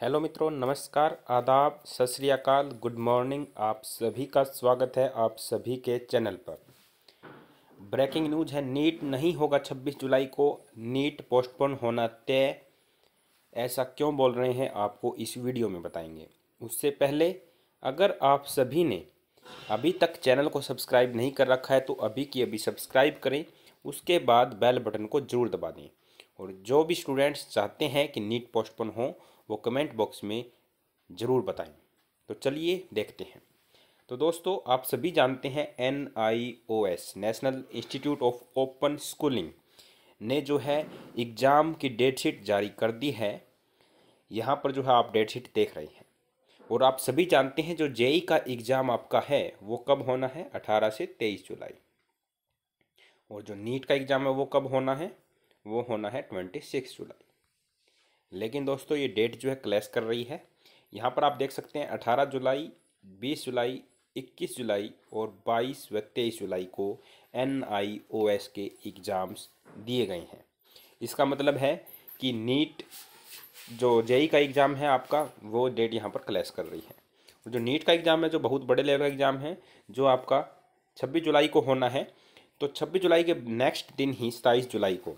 hello मित्रों नमस्कार आदाब सत श्रीकाल गुड मॉर्निंग आप सभी का स्वागत है आप सभी के चैनल पर ब्रेकिंग न्यूज है नीट नहीं होगा 26 जुलाई को नीट पोस्टपोन होना तय ऐसा क्यों बोल रहे हैं आपको इस वीडियो में बताएंगे उससे पहले अगर आप सभी ने अभी तक चैनल को सब्सक्राइब नहीं कर रखा है तो अभी की अभी सब्सक्राइब करें उसके बाद बैल बटन को जरूर दबा दें और जो भी स्टूडेंट्स चाहते हैं कि नीट पोस्टपोन हो वो कमेंट बॉक्स में ज़रूर बताएं तो चलिए देखते हैं तो दोस्तों आप सभी जानते हैं N I O S national institute of open schooling ने जो है एग्ज़ाम की डेट शीट जारी कर दी है यहाँ पर जो है आप डेट शीट देख रहे हैं और आप सभी जानते हैं जो जेई e e का एग्ज़ाम आपका है वो कब होना है अठारह से तेईस जुलाई और जो नीट का एग्ज़ाम है वो कब होना है वो होना है ट्वेंटी सिक्स जुलाई लेकिन दोस्तों ये डेट जो है क्लैश कर रही है यहाँ पर आप देख सकते हैं अठारह जुलाई बीस जुलाई इक्कीस जुलाई और बाईस व तेईस जुलाई को एन आई ओ एस के एग्ज़ाम्स दिए गए हैं इसका मतलब है कि नीट जो जेई का एग्ज़ाम है आपका वो डेट यहाँ पर क्लैश कर रही है जो नीट का एग्ज़ाम है जो बहुत बड़े लेवल का एग्ज़ाम है जो आपका छब्बीस जुलाई को होना है तो छब्बीस जुलाई के नेक्स्ट दिन ही सताईस जुलाई को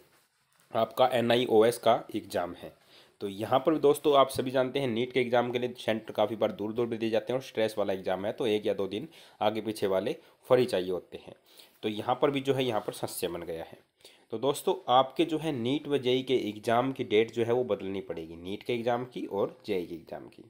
आपका एन आई ओ एस का एग्ज़ाम है तो यहाँ पर भी दोस्तों आप सभी जानते हैं नीट के एग्ज़ाम के लिए सेंटर काफ़ी बार दूर दूर भी दिए जाते हैं और स्ट्रेस वाला एग्ज़ाम है तो एक या दो दिन आगे पीछे वाले फ्री चाहिए होते हैं तो यहाँ पर भी जो है यहाँ पर संशय बन गया है तो दोस्तों आपके जो है नीट व जेई के एग्ज़ाम की डेट जो है वो बदलनी पड़ेगी नीट के एग्ज़ाम की और जेई के एग्ज़ाम की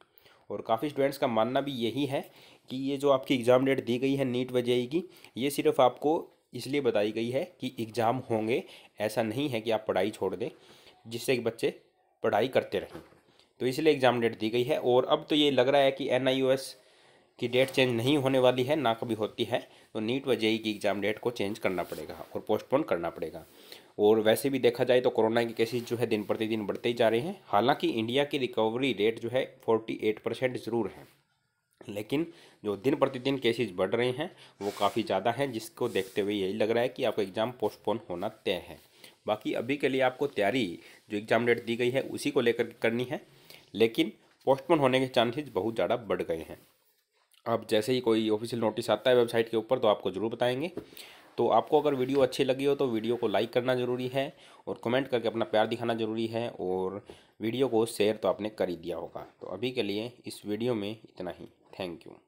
और काफ़ी स्टूडेंट्स का मानना भी यही है कि ये जो आपकी एग्ज़ाम डेट दी गई है नीट व जेई की ये सिर्फ आपको इसलिए बताई गई है कि एग्ज़ाम होंगे ऐसा नहीं है कि आप पढ़ाई छोड़ दें जिससे कि बच्चे पढ़ाई करते रहें तो इसलिए एग्ज़ाम डेट दी गई है और अब तो ये लग रहा है कि एन की डेट चेंज नहीं होने वाली है ना कभी होती है तो नीट व जेई e e की एग्ज़ाम डेट को चेंज करना पड़ेगा और पोस्टपोन करना पड़ेगा और वैसे भी देखा जाए तो कोरोना के केसेस जो है दिन प्रतिदिन बढ़ते ही जा रहे हैं हालांकि इंडिया की रिकवरी रेट जो है फोर्टी एट परसेंट ज़रूर है लेकिन जो दिन प्रतिदिन केसेज़ बढ़ रहे हैं वो काफ़ी ज़्यादा हैं जिसको देखते हुए यही लग रहा है कि आपका एग्ज़ाम पोस्टपोन होना तय है बाकी अभी के लिए आपको तैयारी जो एग्ज़ाम डेट दी गई है उसी को लेकर करनी है लेकिन पोस्टपोन होने के चांसेज बहुत ज़्यादा बढ़ गए हैं अब जैसे ही कोई ऑफिशियल नोटिस आता है वेबसाइट के ऊपर तो आपको ज़रूर बताएंगे तो आपको अगर वीडियो अच्छी लगी हो तो वीडियो को लाइक करना ज़रूरी है और कमेंट करके अपना प्यार दिखाना ज़रूरी है और वीडियो को शेयर तो आपने कर ही दिया होगा तो अभी के लिए इस वीडियो में इतना ही थैंक यू